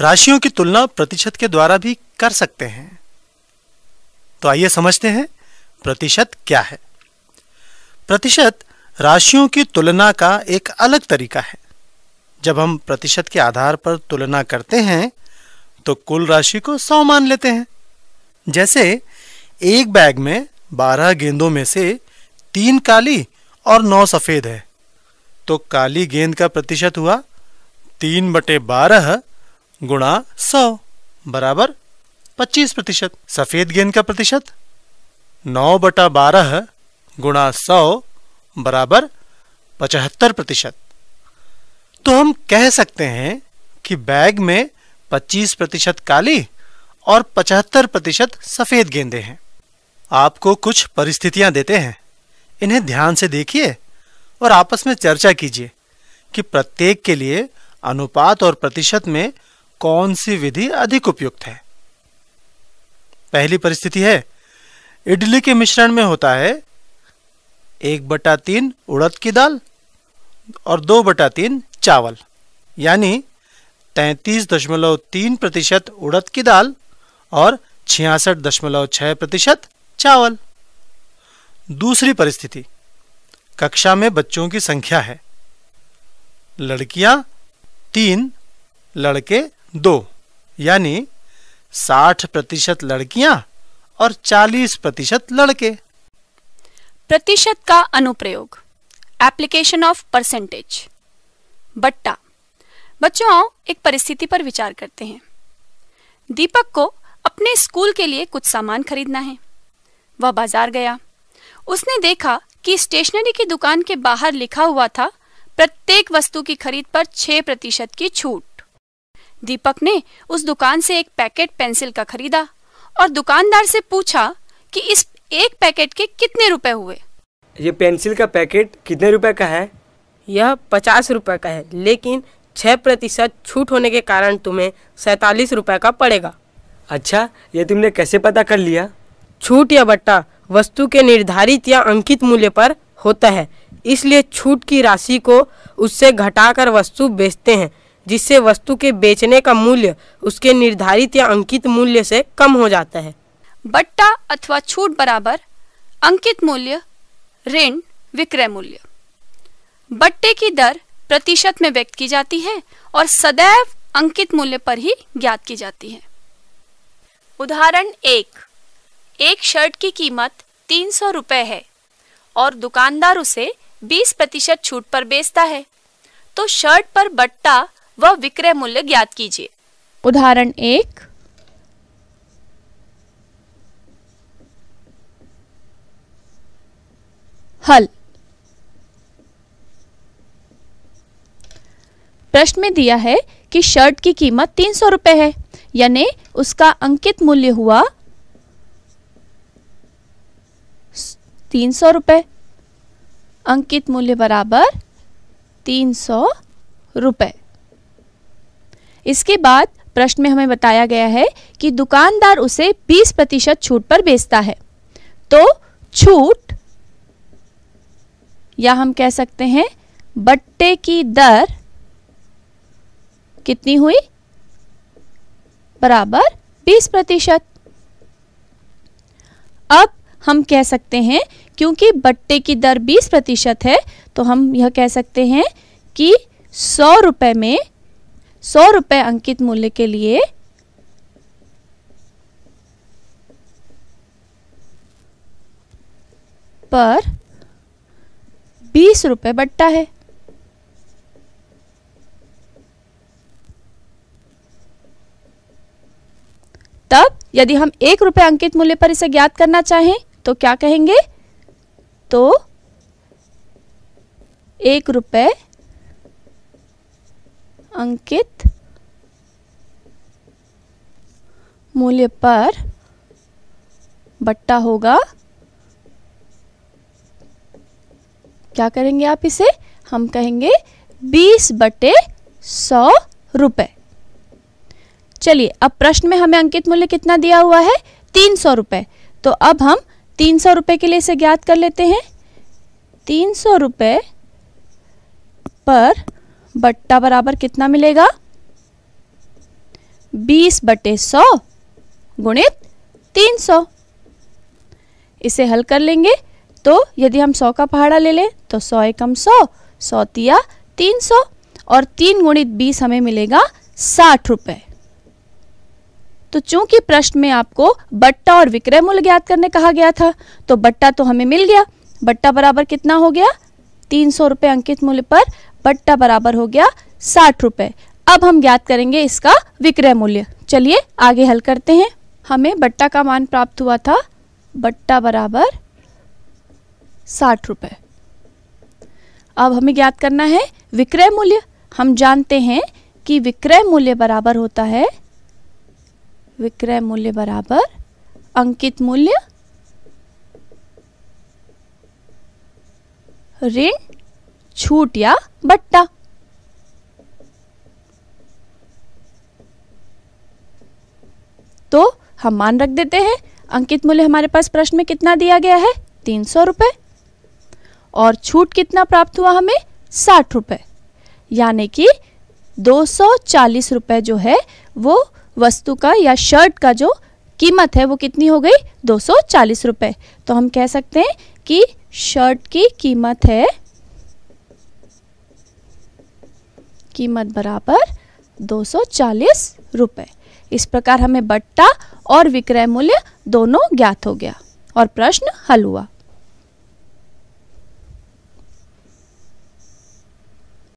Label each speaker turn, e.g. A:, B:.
A: राशियों की तुलना प्रतिशत के द्वारा भी कर सकते हैं तो आइए समझते हैं प्रतिशत क्या है प्रतिशत राशियों की तुलना का एक अलग तरीका है जब हम प्रतिशत के आधार पर तुलना करते हैं तो कुल राशि को सौ मान लेते हैं जैसे एक बैग में बारह गेंदों में से तीन काली और नौ सफ़ेद है तो काली गेंद का प्रतिशत हुआ तीन बटे बारह गुणा सौ बराबर पच्चीस प्रतिशत सफेद गेंद का प्रतिशत नौ बटा बारह गुणा सौ बराबर पचहत्तर प्रतिशत तो हम कह सकते हैं कि बैग में पच्चीस प्रतिशत काली और पचहत्तर प्रतिशत सफेद गेंदे हैं आपको कुछ परिस्थितियां देते हैं इन्हें ध्यान से देखिए और आपस में चर्चा कीजिए कि प्रत्येक के लिए अनुपात और प्रतिशत में कौन सी विधि अधिक उपयुक्त है पहली परिस्थिति है इडली के मिश्रण में होता है एक बटा तीन उड़द की दाल और दो बटा तीन चावल यानी तैतीस दशमलव तीन प्रतिशत उड़द की दाल और छियासठ दशमलव छह प्रतिशत चावल दूसरी परिस्थिति कक्षा में बच्चों की संख्या है लड़कियां तीन लड़के दो यानी साठ प्रतिशत लड़कियां और चालीस प्रतिशत लड़के प्रतिशत का अनुप्रयोग
B: एप्लीकेशन ऑफ परसेंटेज बट्टा बच्चों आओ एक परिस्थिति पर विचार करते हैं दीपक को अपने स्कूल के लिए कुछ सामान खरीदना है वह बाजार गया उसने देखा कि स्टेशनरी की दुकान के बाहर लिखा हुआ था प्रत्येक वस्तु की खरीद पर छह प्रतिशत की छूट दीपक ने उस दुकान से एक पैकेट पेंसिल का खरीदा और दुकानदार से पूछा कि इस एक पैकेट के कितने रुपए हुए
A: ये पेंसिल का पैकेट कितने रुपए का है
B: यह पचास रुपए का है लेकिन छह प्रतिशत छूट होने के कारण तुम्हें सैतालीस रुपए का पड़ेगा
A: अच्छा ये तुमने कैसे पता कर लिया
B: छूट या बट्टा वस्तु के निर्धारित या अंकित मूल्य पर होता है इसलिए छूट की राशि को उससे घटाकर वस्तु बेचते हैं जिससे वस्तु के बेचने का मूल्य उसके निर्धारित या अंकित मूल्य से कम हो जाता है बट्टा अथवा छूट बराबर अंकित मूल्य ऋण विक्रय मूल्य बट्टे की दर प्रतिशत में व्यक्त की जाती है और सदैव अंकित मूल्य पर ही ज्ञात की जाती है उदाहरण एक एक शर्ट की कीमत तीन सौ रुपए है और दुकानदार उसे बीस प्रतिशत छूट पर बेचता है तो शर्ट पर बट्टा व विक्रय मूल्य ज्ञात कीजिए उदाहरण एक हल प्रश्न में दिया है कि शर्ट की कीमत तीन सौ रुपये है यानी उसका अंकित मूल्य हुआ तीन सौ रुपये अंकित मूल्य बराबर तीन सौ रुपये इसके बाद प्रश्न में हमें बताया गया है कि दुकानदार उसे 20 प्रतिशत छूट पर बेचता है तो छूट या हम कह सकते हैं बट्टे की दर कितनी हुई बराबर 20 प्रतिशत अब हम कह सकते हैं क्योंकि बट्टे की दर 20 प्रतिशत है तो हम यह कह सकते हैं कि सौ रुपये में सौ रुपये अंकित मूल्य के लिए पर बीस रुपये बट्टा है तब यदि हम एक रुपये अंकित मूल्य पर इसे ज्ञात करना चाहें तो क्या कहेंगे तो एक रुपये अंकित मूल्य पर बट्टा होगा क्या करेंगे आप इसे हम कहेंगे 20 बटे सौ रुपए चलिए अब प्रश्न में हमें अंकित मूल्य कितना दिया हुआ है तीन सौ रुपये तो अब हम तीन सौ रुपये के लिए इसे ज्ञात कर लेते हैं तीन सौ रुपये पर बट्टा बराबर कितना मिलेगा बीस बटे सौ गुणित तीन सौ इसे हल कर लेंगे तो यदि हम सौ का पहाड़ा ले लें तो सौ एकम सौ सौ तिया तीन सौ और तीन गुणित बीस हमें मिलेगा साठ रुपए तो चूंकि प्रश्न में आपको बट्टा और विक्रय मूल्य ज्ञात करने कहा गया था तो बट्टा तो हमें मिल गया बट्टा बराबर कितना हो गया तीन सौ रुपये अंकित मूल्य पर बट्टा बराबर हो गया साठ रुपये अब हम ज्ञात करेंगे इसका विक्रय मूल्य चलिए आगे हल करते हैं हमें बट्टा का मान प्राप्त हुआ था बट्टा बराबर साठ रुपये अब हमें ज्ञात करना है विक्रय मूल्य हम जानते हैं कि विक्रय मूल्य बराबर होता है विक्रय मूल्य बराबर अंकित मूल्य ऋण छूट या बट्टा तो हम मान रख देते हैं अंकित मूल्य हमारे पास प्रश्न में कितना दिया गया है तीन सौ रुपये और छूट कितना प्राप्त हुआ हमें साठ रुपये यानी कि दो सौ चालीस रुपये जो है वो वस्तु का या शर्ट का जो कीमत है वो कितनी हो गई दो सौ चालीस रुपये तो हम कह सकते हैं कि शर्ट की कीमत है कीमत बराबर दो सौ चालीस रुपये इस प्रकार हमें बट्टा और विक्रय मूल्य दोनों ज्ञात हो गया और प्रश्न हल हुआ